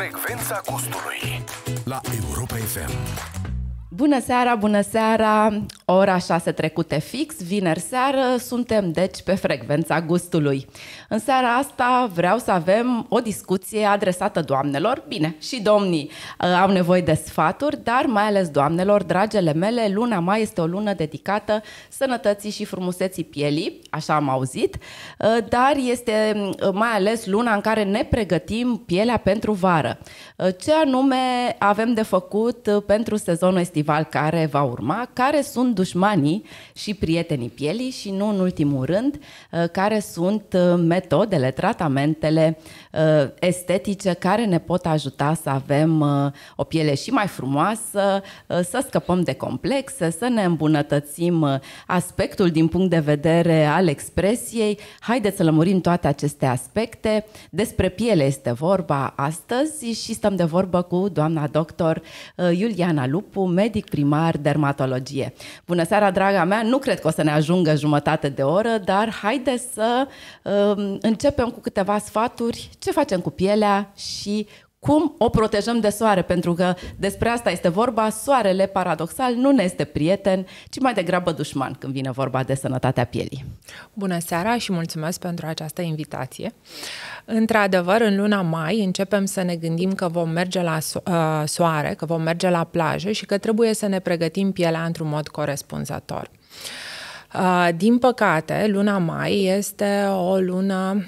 Frecvența gustului la Europa FM. Bună seara, bună seara! ora 6 trecute fix, vineri seară, suntem deci pe frecvența gustului. În seara asta vreau să avem o discuție adresată doamnelor, bine, și domnii uh, au nevoie de sfaturi, dar mai ales doamnelor, dragele mele, luna mai este o lună dedicată sănătății și frumuseții pielii, așa am auzit, uh, dar este uh, mai ales luna în care ne pregătim pielea pentru vară. Ce anume avem de făcut pentru sezonul estival care va urma, care sunt dușmanii și prietenii pielii și nu în ultimul rând uh, care sunt uh, metodele, tratamentele Uh, estetice care ne pot ajuta să avem uh, o piele și mai frumoasă, uh, să scăpăm de complexe, să ne îmbunătățim aspectul din punct de vedere al expresiei. Haideți să lămurim toate aceste aspecte. Despre piele este vorba astăzi și stăm de vorbă cu doamna doctor Iuliana Lupu, medic primar dermatologie. Bună seara, draga mea! Nu cred că o să ne ajungă jumătate de oră, dar haideți să începem cu câteva sfaturi ce facem cu pielea și cum o protejăm de soare, pentru că despre asta este vorba, soarele paradoxal nu ne este prieten, ci mai degrabă dușman când vine vorba de sănătatea pielii. Bună seara și mulțumesc pentru această invitație. Într-adevăr, în luna mai începem să ne gândim că vom merge la ă, soare, că vom merge la plajă și că trebuie să ne pregătim pielea într-un mod corespunzător. Ă, din păcate, luna mai este o lună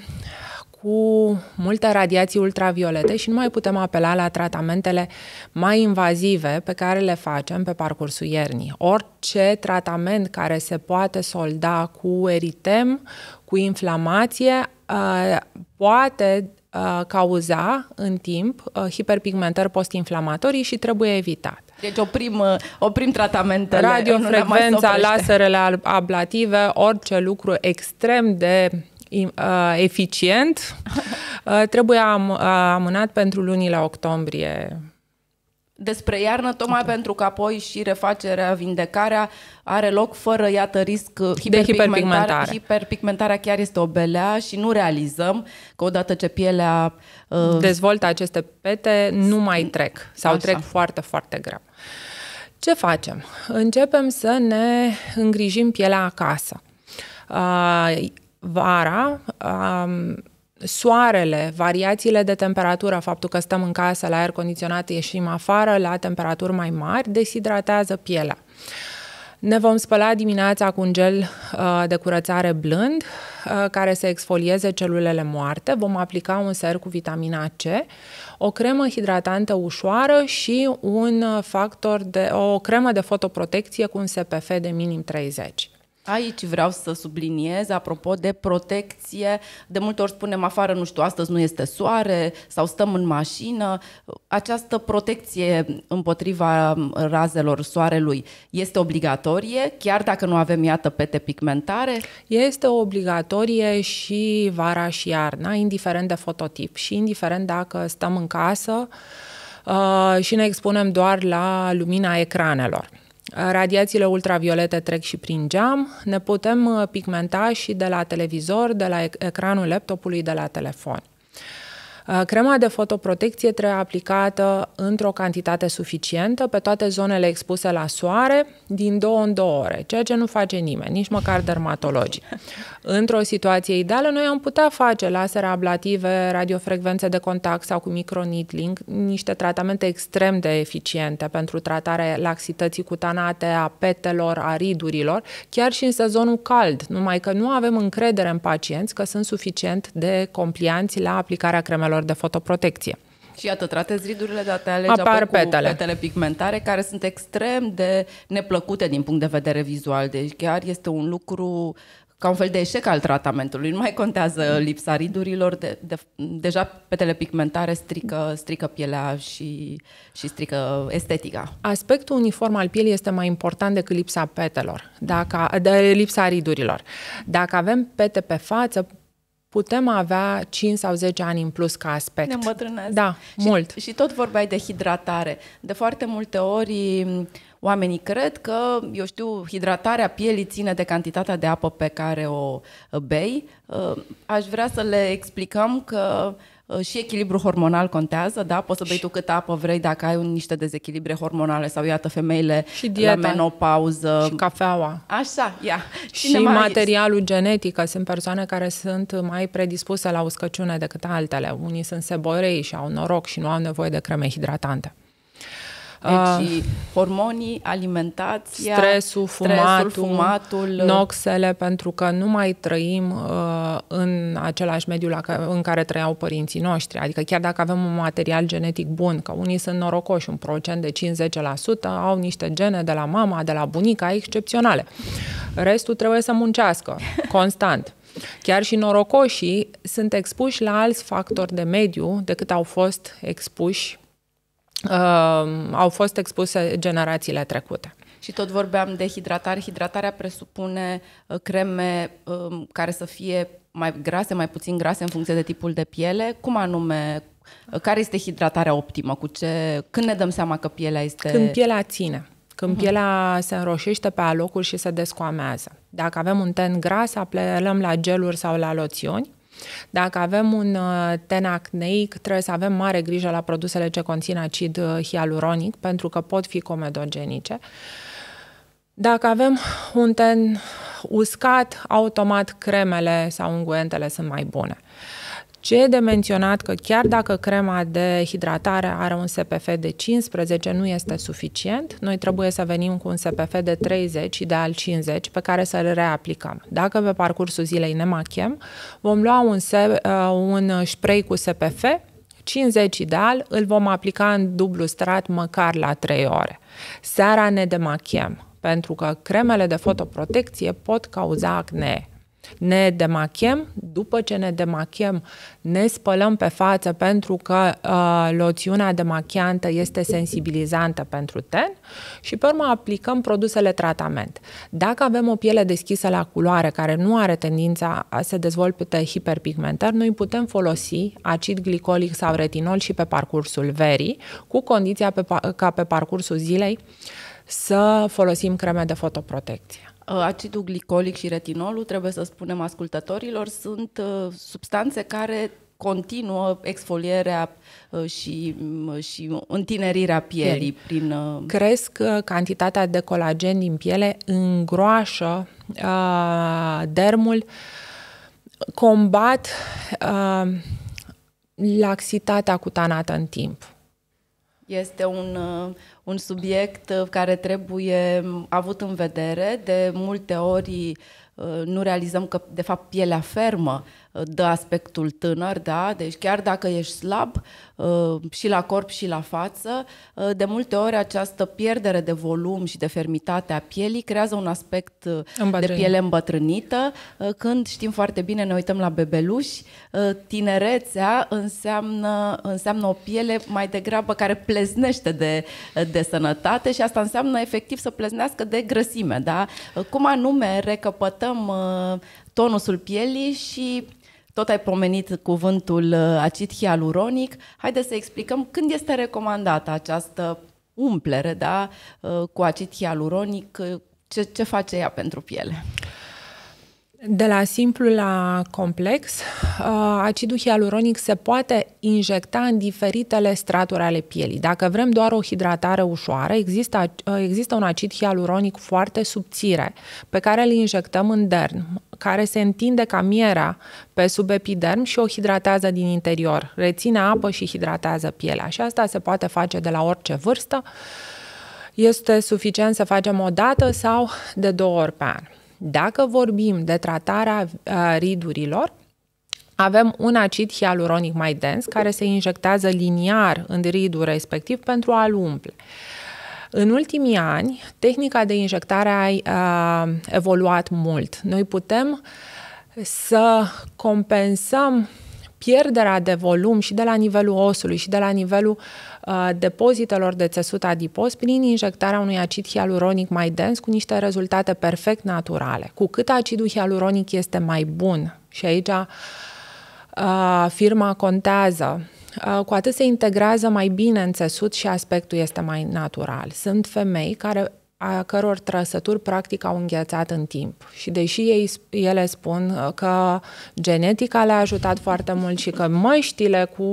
cu multe radiații ultraviolete și nu mai putem apela la tratamentele mai invazive pe care le facem pe parcursul iernii. Orice tratament care se poate solda cu eritem, cu inflamație, uh, poate uh, cauza în timp uh, hiperpigmentări postinflamatorii și trebuie evitat. Deci oprim, oprim tratamentele. Radiofrecvența, laserele ablative, orice lucru extrem de Uh, eficient. Uh, trebuie am, uh, amânat pentru lunile octombrie despre iarnă, tocmai okay. pentru că apoi și refacerea, vindecarea are loc fără, iată, risc hiperpigmentare. De hiperpigmentare. Hiperpigmentarea chiar este o belea și nu realizăm că odată ce pielea... Uh... Dezvoltă aceste pete, nu mai trec sau Așa. trec foarte, foarte greu. Ce facem? Începem să ne îngrijim pielea acasă vara, um, soarele, variațiile de temperatură, faptul că stăm în casă la aer condiționat, ieșim afară la temperaturi mai mari, deshidratează pielea. Ne vom spăla dimineața cu un gel uh, de curățare blând uh, care să exfolieze celulele moarte. Vom aplica un ser cu vitamina C, o cremă hidratantă ușoară și un uh, factor de o cremă de fotoprotecție cu un SPF de minim 30. Aici vreau să subliniez, apropo de protecție, de multe ori spunem afară, nu știu, astăzi nu este soare sau stăm în mașină, această protecție împotriva razelor soarelui este obligatorie, chiar dacă nu avem, iată, pete pigmentare? Este obligatorie și vara și iarna, indiferent de fototip și indiferent dacă stăm în casă uh, și ne expunem doar la lumina ecranelor. Eh, radiațiile ultraviolete trec și prin geam, ne putem eh, pigmenta și de la televizor, de la ecranul laptopului, de la telefon. Uh, crema de fotoprotecție trebuie aplicată într-o cantitate suficientă pe toate zonele expuse la soare din două în două ore, ceea ce nu face nimeni, nici măcar dermatologii. Într-o situație ideală, noi am putea face lasere ablative, radiofrecvențe de contact sau cu microneedling, niște tratamente extrem de eficiente pentru tratarea laxității cutanate, a petelor, a ridurilor, chiar și în sezonul cald, numai că nu avem încredere în pacienți că sunt suficient de complianți la aplicarea cremelor lor de fotoprotecție. Și iată, tratezi ridurile, dar te alegi apar apoi petele. cu petele pigmentare care sunt extrem de neplăcute din punct de vedere vizual. Deci chiar este un lucru ca un fel de eșec al tratamentului. Nu mai contează lipsa ridurilor, de, de, deja petele pigmentare strică, strică pielea și, și strică estetica. Aspectul uniform al pielii este mai important decât lipsa petelor, dacă, de lipsa ridurilor. Dacă avem pete pe față, putem avea 5 sau 10 ani în plus ca aspect. Ne îmbătrânesc. Da, și, mult. Și tot vorbeai de hidratare. De foarte multe ori oamenii cred că, eu știu, hidratarea pielii ține de cantitatea de apă pe care o uh, bei. Uh, aș vrea să le explicăm că Uh, și echilibru hormonal contează, da? Poți să bei tu cât apă vrei dacă ai niște dezechilibre hormonale sau iată femeile și dieta, la menopauză. Și cafeaua. Așa, ia. Cine și materialul genetic, că sunt persoane care sunt mai predispuse la uscăciune decât altele. Unii sunt seborei și au noroc și nu au nevoie de creme hidratante. Ah. Deci uh, hormonii, alimentația, stresul, fumatul, stresul, fumatul, noxele, pentru că nu mai trăim uh, în același mediu la ca, în care trăiau părinții noștri. Adică chiar dacă avem un material genetic bun, că unii sunt norocoși, un procent de 50%, au niște gene de la mama, de la bunica, excepționale. Restul trebuie să muncească, constant. Chiar și norocoșii sunt expuși la alți factori de mediu decât au fost expuși uh, au fost expuse generațiile trecute. Și tot vorbeam de hidratare. Hidratarea presupune uh, creme um, care să fie mai grase, mai puțin grase în funcție de tipul de piele. Cum anume, uh, care este hidratarea optimă? Cu ce, când ne dăm seama că pielea este... Când pielea ține. Când uh-huh. pielea se înroșește pe alocuri și se descoamează. Dacă avem un ten gras, apelăm la geluri sau la loțiuni. Dacă avem un uh, ten acneic, trebuie să avem mare grijă la produsele ce conțin acid uh, hialuronic, pentru că pot fi comedogenice. Dacă avem un ten uscat, automat cremele sau unguentele sunt mai bune. Uh, ce e de menționat că chiar dacă crema de hidratare are un SPF de 15, nu este suficient. Noi trebuie să venim cu un SPF de 30, ideal 50, pe care să-l reaplicăm. Dacă pe parcursul zilei ne machiem, vom lua un, uh, un spray cu SPF 50 ideal, îl vom aplica în dublu strat măcar la 3 ore. Seara ne demachiem, pentru că cremele de fotoprotecție pot cauza acne. Ne demachiem, după ce ne demachiem, ne spălăm pe față pentru că uh, loțiunea demachiantă este sensibilizantă pentru ten și pe urmă aplicăm produsele tratament. Dacă avem o piele deschisă la culoare care nu are tendința a se dezvolte hiperpigmentar, noi putem folosi acid glicolic sau retinol și pe parcursul verii, cu condiția pe, ca pe parcursul zilei să folosim creme de fotoprotecție. Uh, acidul glicolic și retinolul, trebuie să spunem ascultătorilor, sunt uh, substanțe care continuă exfolierea uh, și, mm, și întinerirea pielii prin... Cresc cantitatea de colagen din piele, îngroașă uh, dermul, combat uh, laxitatea cutanată în timp. Este un, uh, un subiect uh, care trebuie um, avut în vedere. De multe ori uh, nu realizăm că, de fapt, pielea fermă dă aspectul tânăr, da? Deci chiar dacă ești slab uh, și la corp și la față, uh, de multe ori această pierdere de volum și de fermitate a pielii creează un aspect uh, de piele îmbătrânită, când știm foarte bine, ne uităm la bebeluși, tinerețea înseamnă, înseamnă o piele mai degrabă care pleznește de, de sănătate și asta înseamnă efectiv să pleznească de grăsime, da? Cum anume recăpătăm tonusul pielii și tot ai pomenit cuvântul uh, acid hialuronic. Haideți să explicăm când este recomandată această umplere da, uh, cu acid hialuronic, uh, ce, ce face ea pentru piele? De la simplu la complex, uh, acidul hialuronic se poate injecta în diferitele straturi ale pielii. Dacă vrem doar o hidratare ușoară, există, uh, există un acid hialuronic foarte subțire pe care îl injectăm în dern, care se întinde ca mierea pe subepiderm și o hidratează din interior. Reține apă și hidratează pielea și asta se poate face de la orice vârstă. Este suficient să facem o dată sau de două ori pe an. Dacă vorbim de tratarea uh, ridurilor, avem un acid hialuronic mai dens care se injectează liniar în ridul respectiv pentru a-l umple. În ultimii ani, tehnica de injectare a uh, evoluat mult. Noi putem să compensăm pierderea de volum și de la nivelul osului și de la nivelul Uh, depozitelor de țesut adipos prin injectarea unui acid hialuronic mai dens cu niște rezultate perfect naturale. Cu cât acidul hialuronic este mai bun și aici uh, firma contează, uh, cu atât se integrează mai bine în țesut și aspectul este mai natural. Sunt femei care a căror trăsături practic au înghețat în timp. Și deși ei, ele spun uh, că genetica le-a ajutat foarte mult și că măștile cu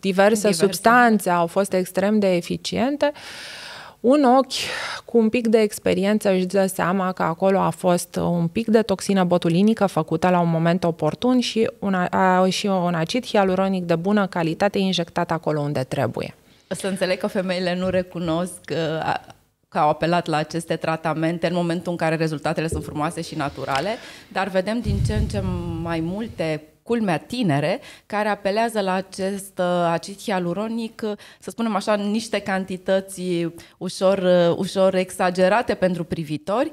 diverse, diverse. substanțe au fost extrem de eficiente, un ochi cu un pic de experiență își dă seama că acolo a fost uh, un pic de toxină botulinică făcută la un moment oportun și un, a, și un acid hialuronic de bună calitate injectat acolo unde trebuie. Să înțeleg că femeile nu recunosc uh, că au apelat la aceste tratamente în momentul în care rezultatele sunt frumoase și naturale, dar vedem din ce în ce mai multe culmea tinere, care apelează la acest uh, acid hialuronic, uh, să spunem așa, niște cantități ușor, uh, ușor exagerate pentru privitori.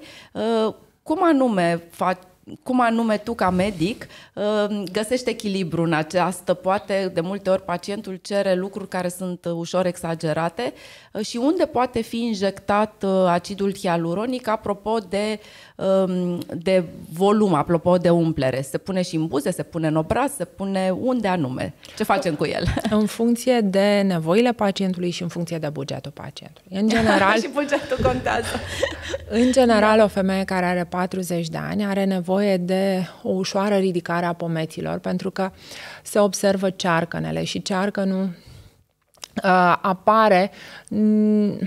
Cum anume faci cum anume tu ca medic uh, găsești echilibru în această, poate de multe ori pacientul cere lucruri care sunt uh, ușor exagerate uh, și unde poate fi injectat acidul hialuronic apropo de, um, de volum, apropo de umplere. Se pune și în buze, se pune în obraz, se pune unde anume. Ce facem cu el? În funcție de nevoile pacientului și în funcție de bugetul pacientului. În general, și bugetul contează. în general, o femeie care are 40 de ani are nevoie nevoie de o ușoară ridicare a pometilor, pentru că se observă cearcănele și cearcănul uh, apare mm,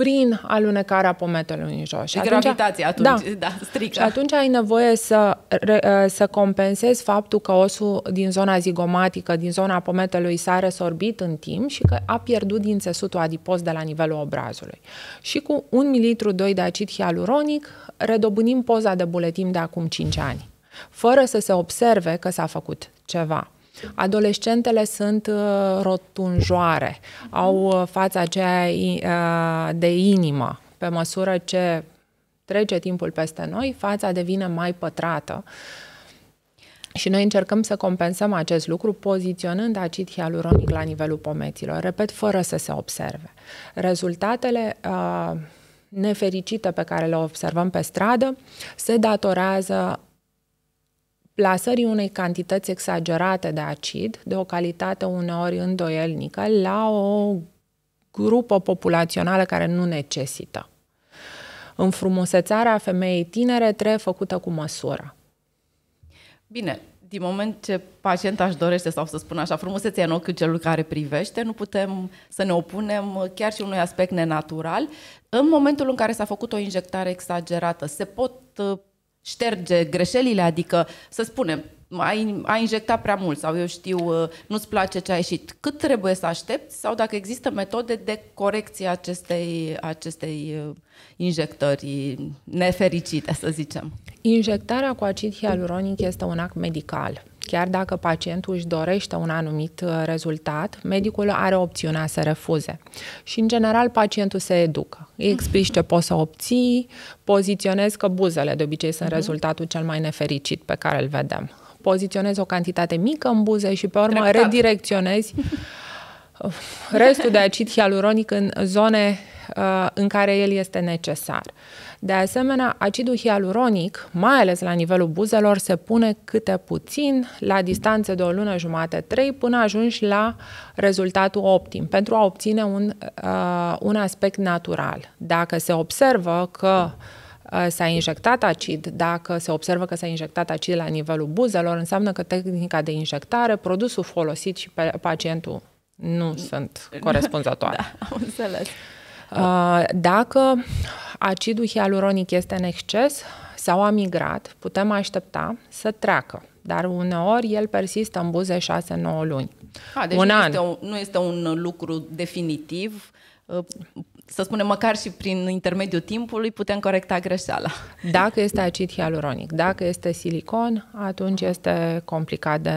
prin alunecarea pometelui în jos. Și atunci, gravitația atunci, da, da strică. Și atunci ai nevoie să, ă, să compensezi faptul că osul din zona zigomatică, din zona pometelui s-a resorbit în timp și că a pierdut din țesutul adipos de la nivelul obrazului. Și cu un mililitru 2 de acid hialuronic redobânim poza de buletin de acum 5 ani, fără să se observe că s-a făcut ceva. Adolescentele sunt uh, rotunjoare, au uh, fața aceea uh, de inimă. Pe măsură ce trece timpul peste noi, fața devine mai pătrată. Și noi încercăm să compensăm acest lucru poziționând acid hialuronic la nivelul pomeților, repet, fără să se observe. Rezultatele nefericite pe care le observăm pe stradă se datorează plasării unei cantități exagerate de acid, de o calitate uneori îndoielnică, la o grupă populațională care nu necesită. Înfrumusețarea femeii tinere trebuie făcută cu măsură. Bine, din moment ce pacienta își dorește, sau să spun așa, frumusețea în ochiul celui care privește, nu putem să ne opunem chiar și unui aspect nenatural. În momentul în care s-a făcut o injectare exagerată, se pot șterge greșelile, adică să spunem, ai, ai injectat prea mult sau eu știu, uh, nu-ți place ce a ieșit. Cât trebuie să aștepți sau dacă există metode de corecție acestei, acestei uh, injectări nefericite, să zicem? Injectarea cu acid hialuronic este un act medical. Chiar dacă pacientul își dorește un anumit uh, rezultat, medicul are opțiunea să refuze. Și, în general, pacientul se educă. Îi explici ce poți să obții, poziționezi că buzele de obicei sunt uh-huh. rezultatul cel mai nefericit pe care îl vedem poziționezi o cantitate mică în buze și pe urmă Treptat. redirecționezi uh, restul de acid hialuronic în zone uh, în care el este necesar. De asemenea, acidul hialuronic, mai ales la nivelul buzelor, se pune câte puțin la distanțe de o lună jumate, trei, până ajungi la rezultatul optim, pentru a obține un, uh, un aspect natural. Dacă se observă că uh, Uh, s-a injectat acid, dacă se observă că s-a injectat acid la nivelul buzelor, înseamnă că tehnica de injectare, produsul folosit și pacientul nu sunt da, corespunzătoare. Da, am înțeles. Uh, dacă acidul hialuronic este în exces sau a migrat, putem aștepta să treacă, dar uneori el persistă în buze 6-9 luni. A, deci un nu, an. Este un, nu este un lucru definitiv, uh, să spunem, măcar și prin intermediul timpului putem corecta greșeala. Dacă este acid hialuronic, dacă este silicon, atunci este complicat de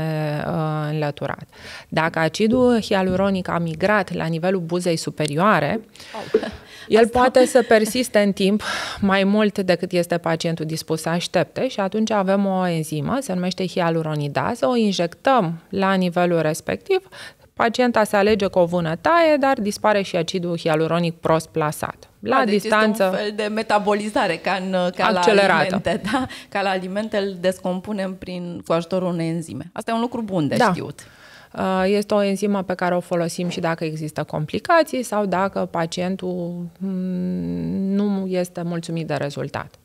uh, înlăturat. Dacă acidul hialuronic a migrat la nivelul buzei superioare, oh. el Asta... poate să persiste în timp mai mult decât este pacientul dispus să aștepte și atunci avem o enzimă, se numește hialuronidază, o injectăm la nivelul respectiv pacienta se alege cu o vână taie, dar dispare și acidul hialuronic prost plasat. La deci distanță. deci distanță. Este un fel de metabolizare ca, în, ca accelerată. la alimente, da? Ca la alimente îl descompunem prin, cu ajutorul unei enzime. Asta e un lucru bun de da. știut. Este o enzimă pe care o folosim și dacă există complicații sau dacă pacientul mm, nu este mulțumit de rezultat.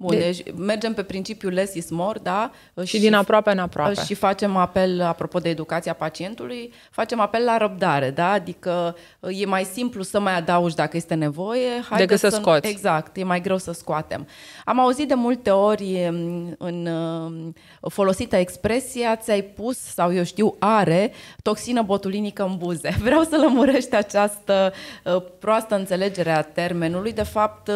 Bun, de... deci mergem pe principiul less is more, da? Și, și din aproape în aproape. Și facem apel, apropo de educația pacientului, facem apel la răbdare, da? Adică e mai simplu să mai adaugi dacă este nevoie. Hai Decât să, să scoți. Exact, e mai greu să scoatem. Am auzit de multe ori în, folosită expresia ți-ai pus, sau eu știu, are toxină botulinică în buze. Vreau să lămurești această uh, proastă înțelegere a termenului. De fapt,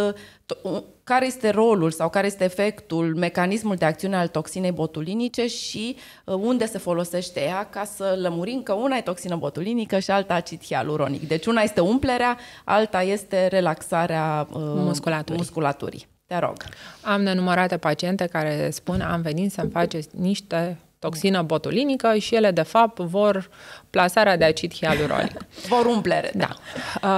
uh, care este rolul sau care este efectul, mecanismul de acțiune al toxinei botulinice și uh, unde se folosește ea ca să lămurim că una e toxină botulinică și alta acid hialuronic. Deci una este umplerea, alta este relaxarea uh, musculaturii. musculaturii. Te rog. Am nenumărate paciente care spun am venit să-mi faceți niște toxină botulinică și ele, de fapt, vor plasarea de acid hialuronic. vor umplere. Da.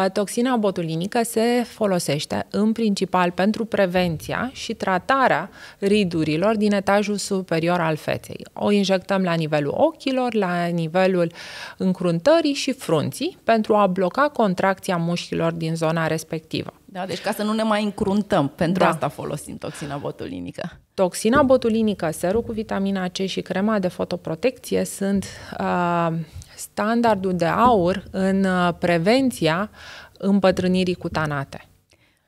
Toxina botulinică se folosește în principal pentru prevenția și tratarea ridurilor din etajul superior al feței. O injectăm la nivelul ochilor, la nivelul încruntării și frunții pentru a bloca contracția mușchilor din zona respectivă. Da? Deci ca să nu ne mai încruntăm, pentru da. asta folosim toxina botulinică. Toxina botulinică, serul cu vitamina C și crema de fotoprotecție sunt uh, standardul de aur în prevenția împătrânirii cutanate.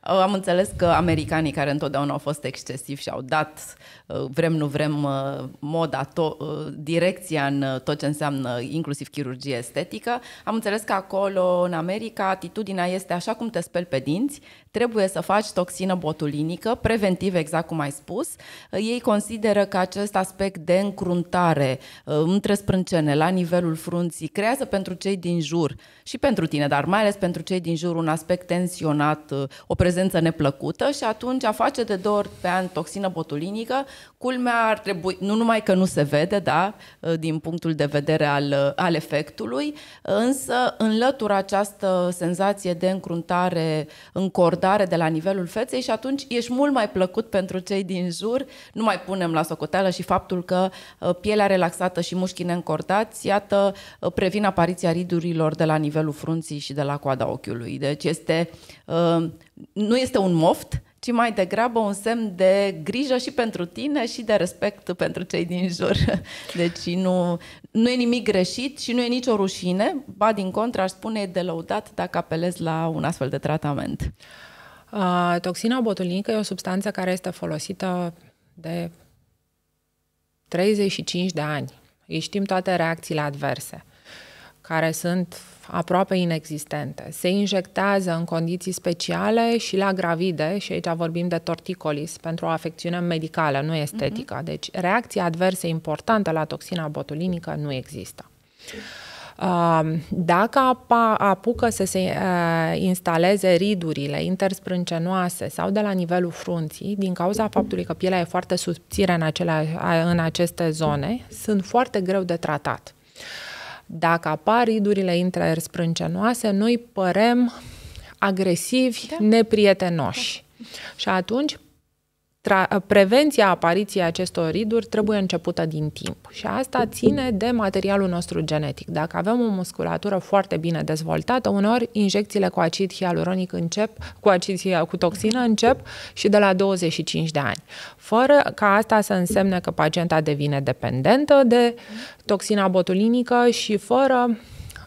Am înțeles că americanii care întotdeauna au fost excesivi și au dat uh, vrem nu vrem uh, moda, to- uh, direcția în tot ce înseamnă inclusiv chirurgie estetică, am înțeles că acolo în America atitudinea este așa cum te speli pe dinți, trebuie să faci toxină botulinică, preventiv exact cum ai spus. Ei consideră că acest aspect de încruntare între sprâncene la nivelul frunții creează pentru cei din jur și pentru tine, dar mai ales pentru cei din jur un aspect tensionat, o prezență prezență neplăcută și atunci a face de două ori pe an toxină botulinică, culmea ar trebui, nu numai că nu se vede, da, din punctul de vedere al, al efectului, însă înlătură această senzație de încruntare, încordare de la nivelul feței și atunci ești mult mai plăcut pentru cei din jur, nu mai punem la socoteală și faptul că uh, pielea relaxată și mușchii neîncordați, iată, uh, previn apariția ridurilor de la nivelul frunții și de la coada ochiului. Deci este uh, nu este un moft, ci mai degrabă un semn de grijă și pentru tine și de respect pentru cei din jur. Deci nu, nu e nimic greșit și nu e nicio rușine, ba din contră aș spune e de lăudat dacă apelezi la un astfel de tratament. Uh, toxina botulinică e o substanță care este folosită de 35 de ani. Îi știm toate reacțiile adverse, care sunt aproape inexistente. Se injectează în condiții speciale și la gravide, și aici vorbim de torticolis, pentru o afecțiune medicală, nu estetică. Uh-huh. Deci reacția adverse importantă la toxina botulinică nu există. Um, dacă apa apucă să se uh, instaleze ridurile intersprâncenoase sau de la nivelul frunții, din cauza faptului că pielea e foarte subțire în, acelea, în aceste zone, sunt foarte greu de tratat. Dacă apar ridurile sprâncenoase, noi părem agresivi, da. neprietenoși. Da. Și atunci prevenția apariției acestor riduri trebuie începută din timp și asta ține de materialul nostru genetic. Dacă avem o musculatură foarte bine dezvoltată, uneori injecțiile cu acid hialuronic încep, cu acid cu toxină încep și de la 25 de ani. Fără ca asta să însemne că pacienta devine dependentă de toxina botulinică și fără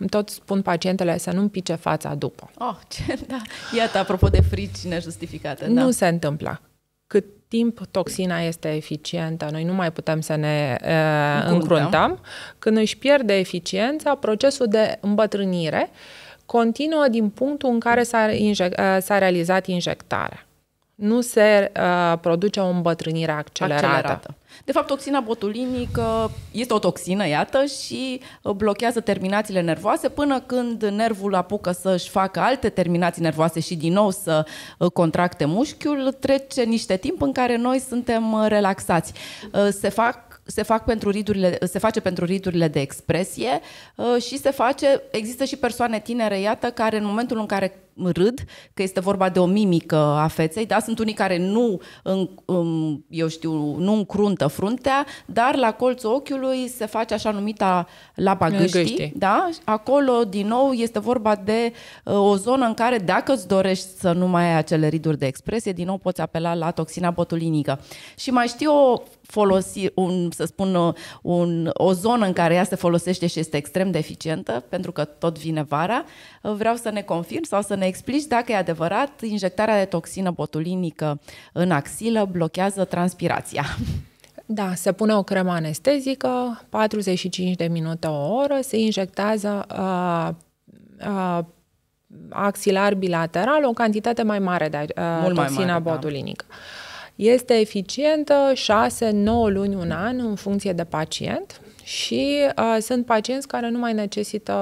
tot spun pacientele să nu-mi pice fața după. Oh, ce, da. Iată, apropo de frici nejustificate. Da. Nu da. se întâmplă. Cât timp toxina este eficientă, noi nu mai putem să ne uh, încruntăm. Când își pierde eficiența, procesul de îmbătrânire continuă din punctul în care s-a, uh, s-a realizat injectarea. Nu se uh, produce o îmbătrânire accelerată. accelerată. De fapt, toxina botulinică este o toxină, iată, și uh, blochează terminațiile nervoase până când nervul apucă să-și facă alte terminații nervoase și din nou să uh, contracte mușchiul, trece niște timp în care noi suntem uh, relaxați. Se fac se, fac pentru ridurile, se face pentru ridurile de expresie și se face, există și persoane tinere, iată, care în momentul în care râd, că este vorba de o mimică a feței, da? Sunt unii care nu, în, în, um, eu știu, nu încruntă fruntea, dar la colțul ochiului se face așa numita lapa gâștii, da? Acolo, din nou, este vorba de uh, o zonă în care, dacă îți dorești să nu mai ai acele riduri de expresie, din nou poți apela la toxina botulinică. Și mai știu o folosi, un, să spun, uh, un, o zonă în care ea se folosește și este extrem de eficientă, pentru că tot vine vara. Vreau să ne confirm sau să ne explici dacă e adevărat, injectarea de toxină botulinică în axilă blochează transpirația. Da, se pune o cremă anestezică, 45 de minute o oră, se injectează uh, uh, axilar bilateral o cantitate mai mare de uh, Mult toxina mare, da. botulinică. Da. Este eficientă 6-9 luni, un an, în funcție de pacient și uh, sunt pacienți care nu mai necesită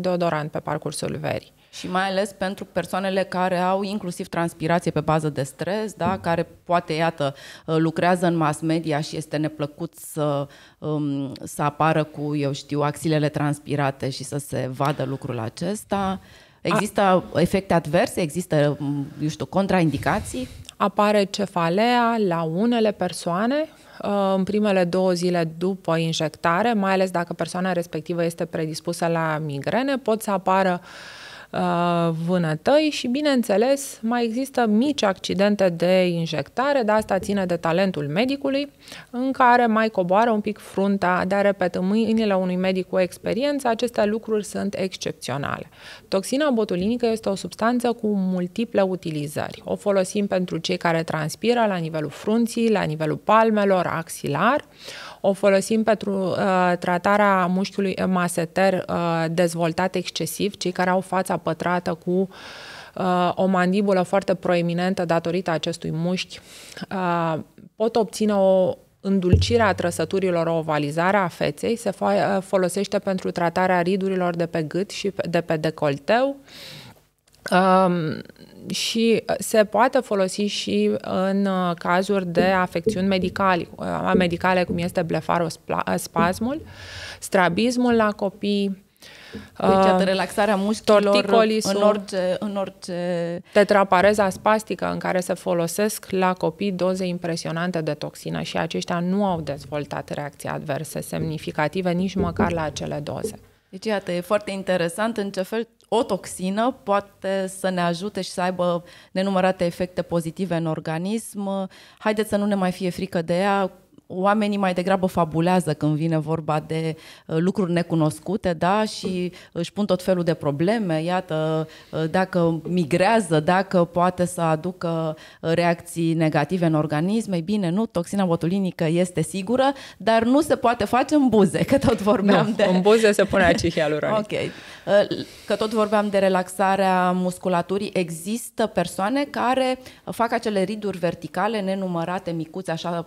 deodorant pe parcursul verii. Și mai ales pentru persoanele care au inclusiv transpirație pe bază de stres, da? Mm. care poate, iată, uh, lucrează în mass media și este neplăcut să, um, să apară cu, eu știu, axilele transpirate și să se vadă lucrul acesta. Există A... efecte adverse? Există, mm, eu știu, contraindicații? Apare cefalea la unele persoane, Uh, în primele două zile după injectare, mai ales dacă persoana respectivă este predispusă la migrene, pot să apară uh, Uh, vânătăi și, bineînțeles, mai există mici accidente de injectare, dar asta ține de talentul medicului, în care mai coboară un pic frunta, dar, repet, în mâinile unui medic cu experiență, aceste lucruri sunt excepționale. Toxina botulinică este o substanță cu multiple utilizări. O folosim pentru cei care transpiră la nivelul frunții, la nivelul palmelor, axilar. O folosim pentru uh, tratarea mușchiului maseter uh, dezvoltat excesiv, cei care au fața pătrată cu uh, o mandibulă foarte proeminentă datorită acestui mușchi, uh, pot obține o îndulcire a trăsăturilor, o ovalizare a feței, se uh, folosește pentru tratarea ridurilor de pe gât și de pe decolteu. Uh, Um, și uh, se poate folosi și în uh, cazuri de afecțiuni medicali, uh, medicale, cum este blefarospasmul, strabismul la copii, deci, de relaxarea mușchilor în orice, în orice... Tetrapareza spastică în care se folosesc la copii doze impresionante de toxină și aceștia nu au dezvoltat reacții adverse semnificative nici măcar la acele doze. Deci, iată, e foarte interesant în ce fel o toxină poate să ne ajute și să aibă nenumărate efecte pozitive în organism. Haideți să nu ne mai fie frică de ea, oamenii mai degrabă fabulează când vine vorba de uh, lucruri necunoscute, da, și își pun tot felul de probleme, iată, uh, dacă migrează, dacă poate să aducă uh, reacții negative în organism, e bine, nu, toxina botulinică este sigură, dar nu se poate face în buze, că tot vorbeam nu, de... în buze se pune acid hialuronic. ok. Că tot vorbeam de relaxarea musculaturii, există persoane care fac acele riduri verticale nenumărate, micuți, așa,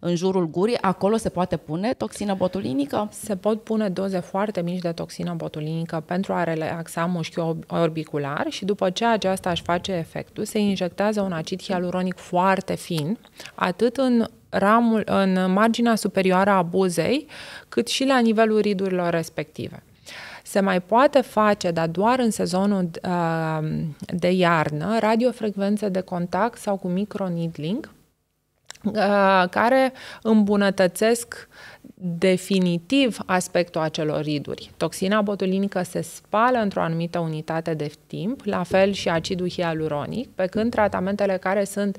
în jurul fundul gurii, acolo se poate pune toxină botulinică? Se pot pune doze foarte mici de toxină botulinică pentru a relaxa mușchiul orbicular și după ce aceasta își face efectul, se injectează un acid hialuronic foarte fin, atât în ramul, în marginea superioară a buzei, cât și la nivelul ridurilor respective. Se mai poate face, dar doar în sezonul uh, de iarnă, radiofrecvențe de contact sau cu microneedling, Uh, care îmbunătățesc definitiv aspectul acelor riduri. Toxina botulinică se spală într-o anumită unitate de timp, la fel și acidul hialuronic, pe când tratamentele care sunt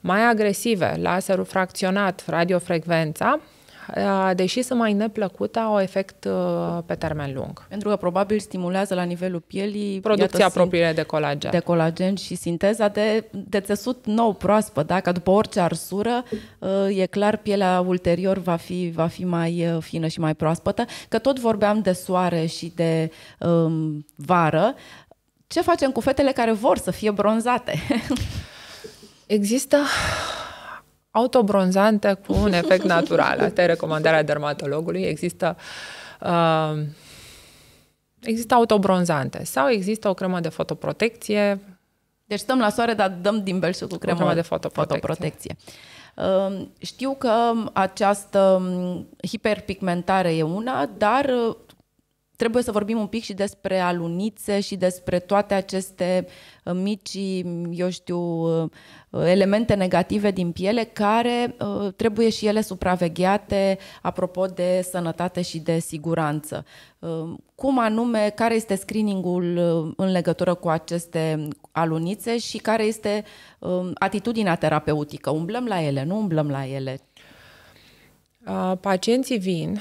mai agresive, laserul fracționat, radiofrecvența, Eh, deși sunt mai neplăcute, au efect eh, pe termen lung. Pentru că probabil stimulează la nivelul pielii producția propriile de colagen. De colagen și sinteza de, de țesut nou proaspăt, da? Ca după orice arsură, eh, e clar pielea ulterior va fi, va fi mai fină și mai proaspătă. Că tot vorbeam de soare și de um, vară, ce facem cu fetele care vor să fie bronzate? Există autobronzante cu un efect natural. Asta e recomandarea dermatologului. Există uh, există autobronzante sau există o cremă de fotoprotecție. Deci stăm la soare, dar dăm din belșug cu cremă, cremă de fotoprotecție. fotoprotecție. Um, știu că această um, hiperpigmentare e una, dar uh, trebuie să vorbim un pic și despre alunițe și despre toate aceste uh, mici, eu știu, uh, elemente negative din piele care uh, trebuie și ele supravegheate apropo de sănătate și de siguranță. Cum anume, care este screeningul în legătură cu aceste alunițe și care este atitudinea terapeutică? Umblăm la ele, nu umblăm la ele? Uh, pacienții vin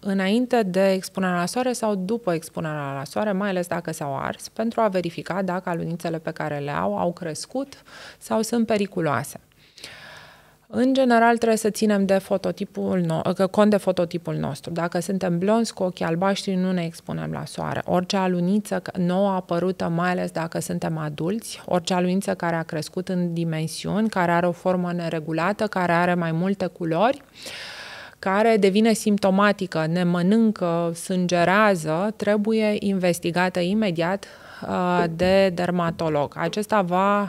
înainte de expunerea la soare sau după expunerea la soare, mai ales dacă s-au ars, pentru a verifica dacă alunițele pe care le au au crescut sau sunt periculoase. În general, trebuie să ținem de fototipul no- cont de fototipul nostru. Dacă suntem blonzi cu ochii albaștri, nu ne expunem la soare. Orice aluniță nouă apărută, mai ales dacă suntem adulți, orice aluniță care a crescut în dimensiuni, care are o formă neregulată, care are mai multe culori, uh, care devine simptomatică, ne mănâncă, sângerează, trebuie investigată imediat uh, de dermatolog. Acesta va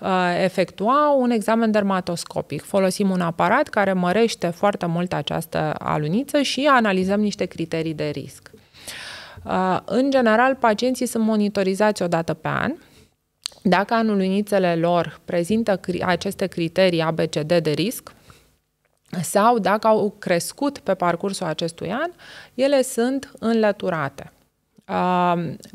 uh, efectua un examen dermatoscopic. Folosim un aparat care mărește foarte mult această aluniță și analizăm niște criterii de risc. Uh, în general, pacienții sunt monitorizați o dată pe an. Dacă anulunițele lor prezintă aceste criterii ABCD de risc, sau dacă au crescut pe parcursul acestui an, ele sunt înlăturate.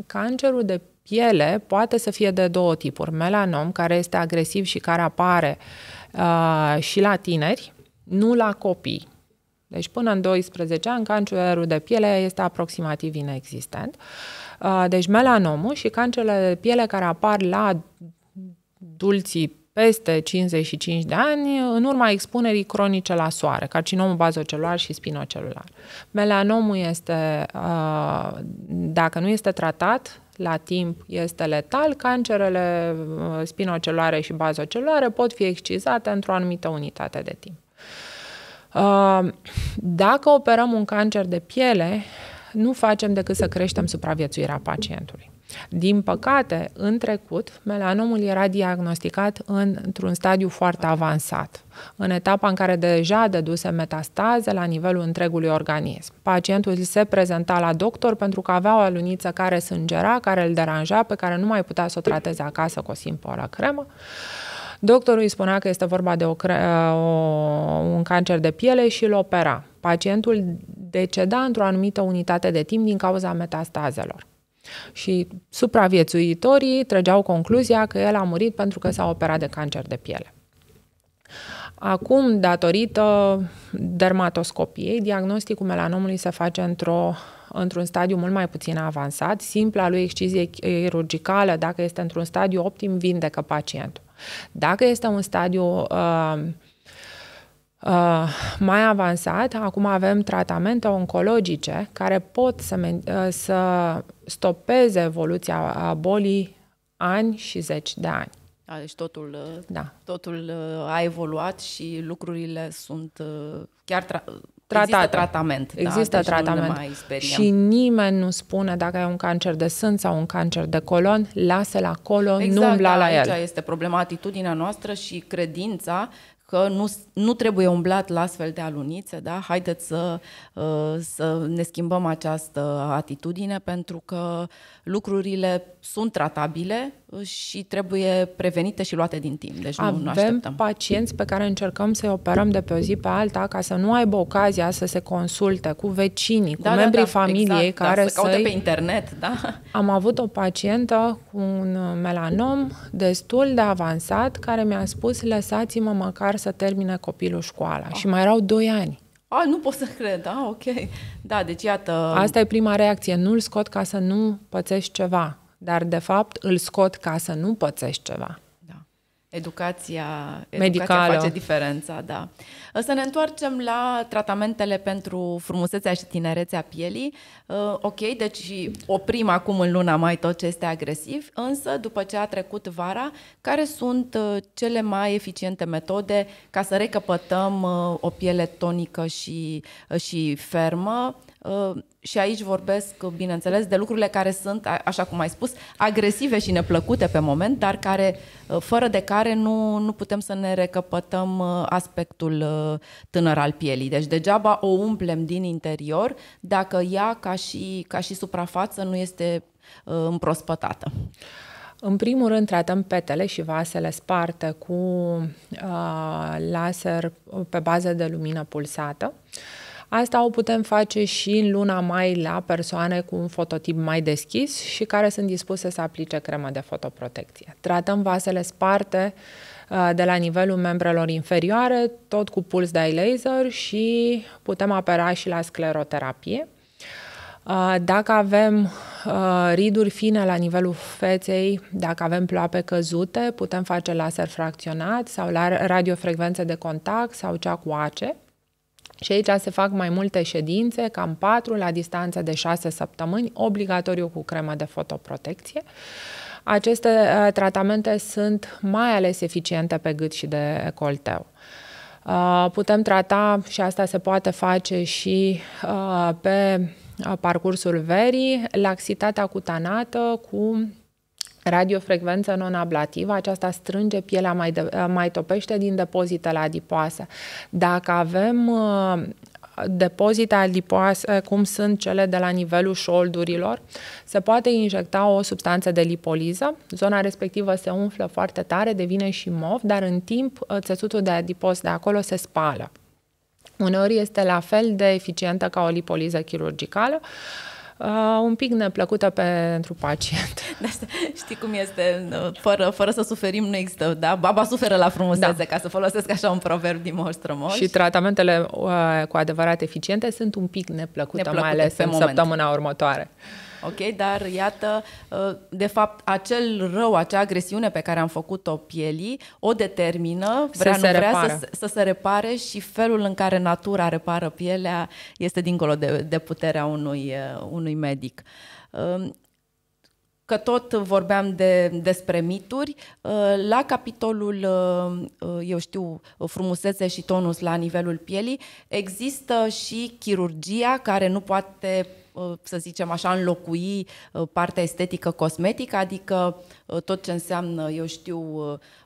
Cancerul de piele poate să fie de două tipuri. Melanom, care este agresiv și care apare și la tineri, nu la copii. Deci până în 12 ani cancerul de piele este aproximativ inexistent. Deci melanomul și cancerele de piele care apar la adulții peste 55 de ani în urma expunerii cronice la soare, carcinomul bazocelular și spinocelular. Melanomul este, uh, dacă nu este tratat la timp, este letal, cancerele uh, spinocelulare și bazocelulare pot fi excizate într-o anumită unitate de timp. Uh, dacă operăm un cancer de piele, nu facem decât să creștem supraviețuirea pacientului. Din păcate, în trecut, melanomul era diagnosticat în, într-un stadiu foarte avansat, în etapa în care deja dăduse metastaze la nivelul întregului organism. Pacientul se prezenta la doctor pentru că avea o aluniță care sângera, care îl deranja, pe care nu mai putea să o trateze acasă cu o simplă cremă. Doctorul îi spunea că este vorba de o, o, un cancer de piele și îl opera. Pacientul deceda într-o anumită unitate de timp din cauza metastazelor. Și supraviețuitorii trăgeau concluzia că el a murit pentru că s-a operat de cancer de piele. Acum, datorită dermatoscopiei, diagnosticul melanomului se face într-o într-un stadiu mult mai puțin avansat. Simpla lui excizie chirurgicală, dacă este într-un stadiu optim, vindecă pacientul. Dacă este un stadiu uh, Uh, mai avansat, acum avem tratamente oncologice care pot să, men- uh, să stopeze evoluția a bolii ani și zeci de ani. Da, deci totul, uh, da. totul a evoluat și lucrurile sunt chiar tra- tratate. Există tratament. Da, există da? deci tratament. Nu mai și nimeni nu spune dacă e un cancer de sân sau un cancer de colon, lasă-l acolo, exact, nu umbla da, la aici el. Exact, este problema atitudinea noastră și credința că nu, nu trebuie umblat la astfel de alunițe, da? haideți să, uh, să ne schimbăm această atitudine pentru că lucrurile sunt tratabile uh, și trebuie prevenite și luate din timp. Deci Avem nu, nu așteptăm. pacienți pe care încercăm să-i operăm de pe o zi pe alta ca să nu aibă ocazia să se consulte cu vecinii, cu da, da membrii da, da, familiei exact, da, care da, să caute pe internet. Da? Am avut o pacientă cu un melanom destul de avansat care mi-a spus lăsați-mă măcar să termine copilul școala. Ah. Și mai erau doi ani. A, nu pot să cred, a, ok. Da, deci iată... Asta e prima reacție, nu-l scot ca să nu pățești ceva, dar de fapt îl scot ca să nu pățești ceva. Educația, medicală educația face diferența, da. Să ne întoarcem la tratamentele pentru frumusețea și tinerețea pielii. Uh, ok, deci oprim acum în luna mai tot ce este agresiv, însă după ce a trecut vara, care sunt uh, cele mai eficiente metode ca să recăpătăm uh, o piele tonică și, și fermă și aici vorbesc, bineînțeles, de lucrurile care sunt, așa cum ai spus, agresive și neplăcute pe moment, dar care, uh, fără de care nu, nu putem să ne recăpătăm uh, aspectul uh, tânăr al pielii. Deci degeaba o umplem din interior dacă ea, ca și, ca și suprafață, nu este împrospătată. În primul rând, tratăm petele și vasele sparte cu uh, laser pe bază de lumină pulsată. Uh, Asta o putem face și în luna mai la persoane cu un fototip mai deschis și care sunt dispuse să aplice cremă de fotoprotecție. Tratăm vasele sparte uh, de la nivelul membrelor inferioare, tot cu puls de laser și putem apera și la scleroterapie. Uh, dacă avem uh, riduri fine la nivelul feței, dacă avem ploape căzute, putem face laser fracționat sau la radiofrecvențe de contact sau cea cu ace. Și aici se fac mai multe ședințe, cam patru, la distanță de șase săptămâni, obligatoriu cu cremă de fotoprotecție. Aceste uh, tratamente sunt mai ales eficiente pe gât și de colteu. Uh, putem trata, și asta se poate face și uh, pe uh, parcursul verii, laxitatea cutanată cu Radiofrecvență non-ablativă, aceasta strânge pielea, mai, de, mai topește din depozitele adipoase. Dacă avem uh, depozite adipoase, cum sunt cele de la nivelul șoldurilor, se poate injecta o substanță de lipoliză, zona respectivă se umflă foarte tare, devine și mov, dar în timp uh, țesutul de adipos de acolo se spală. Uneori este la fel de eficientă ca o lipoliză chirurgicală, uh, uh, un pic neplăcută pentru pacient. Da, știi cum este, fără, fără să suferim nu există, da? Baba suferă la frumusețe, da. ca să folosesc așa un proverb din Moș Și tratamentele uh, cu adevărat eficiente sunt un pic neplăcute, neplăcute mai ales în moment. săptămâna următoare. Ok, dar iată, uh, de fapt, acel rău, acea agresiune pe care am făcut-o pielii, o determină, vrea, să nu vrea să, să se repare și felul în care natura repară pielea este dincolo de, de puterea unui, uh, unui medic um, că tot vorbeam de, despre mituri, uh, la capitolul, eu știu, frumusețe și tonus la nivelul pielii, există și chirurgia care nu poate Uh, să zicem așa, înlocui uh, partea estetică cosmetică, adică uh, tot ce înseamnă, eu știu,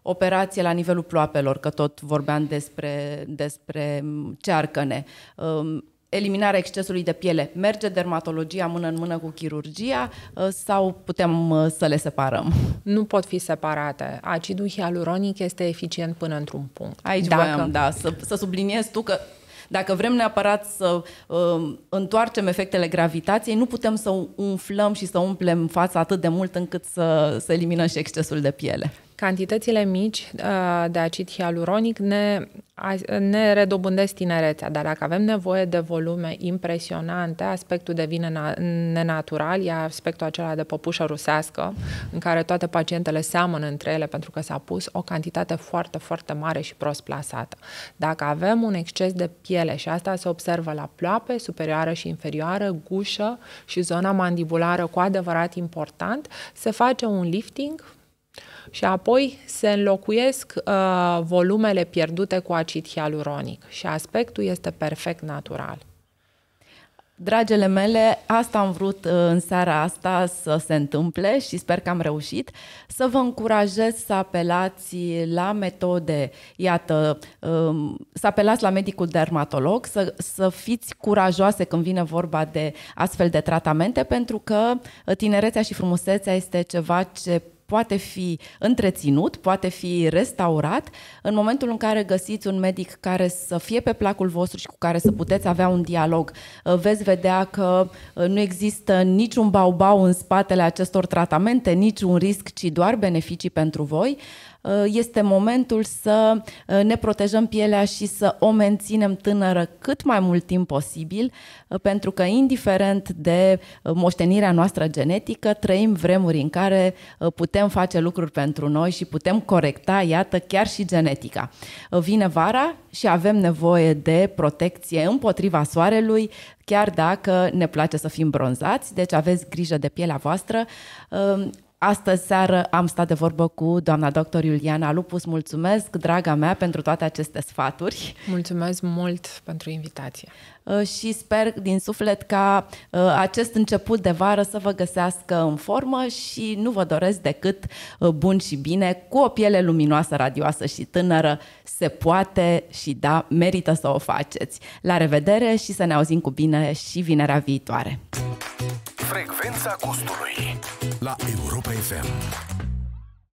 operație la nivelul ploapelor, că tot vorbeam despre, despre mm, cearcăne um, eliminarea excesului de piele. Merge dermatologia mână în mână cu chirurgia sau putem să le separăm? Nu pot fi separate. Acidul hialuronic este eficient până într-un punct. Aici Dacă... voiam, da, să, să subliniez tu că dacă vrem neapărat să uh, întoarcem efectele gravitației, nu putem să umflăm și să umplem fața atât de mult încât să, să eliminăm și excesul de piele cantitățile mici uh, de acid hialuronic ne, ne redobândesc tinerețea, dar dacă avem nevoie de volume impresionante, aspectul devine nenatural, iar aspectul acela de popușă rusească, în care toate pacientele seamănă între ele pentru că s-a pus o cantitate foarte, foarte mare și prost plasată. Dacă avem un exces de piele și asta se observă la ploape, superioară și inferioară, gușă și zona mandibulară cu adevărat important, se face un lifting și apoi se înlocuiesc uh, volumele pierdute cu acid hialuronic și aspectul este perfect natural. Dragele mele, asta am vrut uh, în seara asta să se întâmple și sper că am reușit să vă încurajez să apelați la metode, iată, um, să apelați la medicul dermatolog, să, să fiți curajoase când vine vorba de astfel de tratamente, pentru că uh, tinerețea și frumusețea este ceva ce poate fi întreținut, poate fi restaurat în momentul în care găsiți un medic care să fie pe placul vostru și cu care să puteți avea un dialog. Uh, veți vedea că uh, nu există niciun baubau în spatele acestor tratamente, niciun risc, ci doar beneficii pentru voi. Uh, este momentul să uh, ne protejăm pielea și să o menținem tânără cât mai mult timp posibil, uh, pentru că indiferent de moștenirea noastră genetică, trăim vremuri în care putem face lucruri pentru noi și putem corecta, iată, chiar și genetica. Vine vara și avem nevoie de protecție împotriva soarelui, chiar dacă ne place să fim bronzați, deci aveți grijă de pielea voastră. Astăzi seară am stat de vorbă cu doamna doctor Iuliana Lupus. Mulțumesc, draga mea, pentru toate aceste sfaturi. Mulțumesc mult pentru invitație. Uh, și sper din suflet ca uh, acest început de vară să vă găsească în formă și nu vă doresc decât uh, bun și bine, cu o piele luminoasă, radioasă și tânără. Se poate și da, merită să o faceți. La revedere și să ne auzim cu bine și vinerea viitoare. Frecvența gustului La Europa FM